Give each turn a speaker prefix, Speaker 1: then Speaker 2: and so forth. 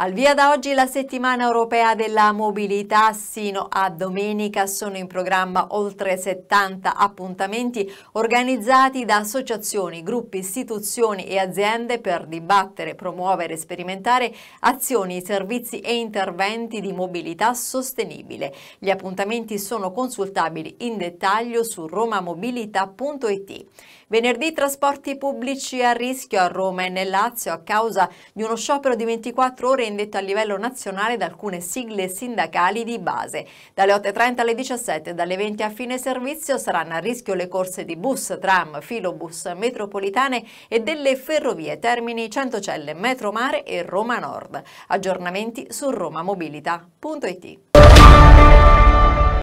Speaker 1: Al via da oggi la settimana europea della mobilità sino a domenica sono in programma oltre 70 appuntamenti organizzati da associazioni, gruppi, istituzioni e aziende per dibattere, promuovere e sperimentare azioni, servizi e interventi di mobilità sostenibile. Gli appuntamenti sono consultabili in dettaglio su romamobilità.it. Venerdì trasporti pubblici a rischio a Roma e nel Lazio a causa di uno sciopero di 24 ore indetto a livello nazionale da alcune sigle sindacali di base. Dalle 8.30 alle 17 e dalle 20 a fine servizio saranno a rischio le corse di bus, tram, filobus, metropolitane e delle ferrovie Termini, Centocelle, Metromare e Roma Nord. Aggiornamenti su romamobilita.it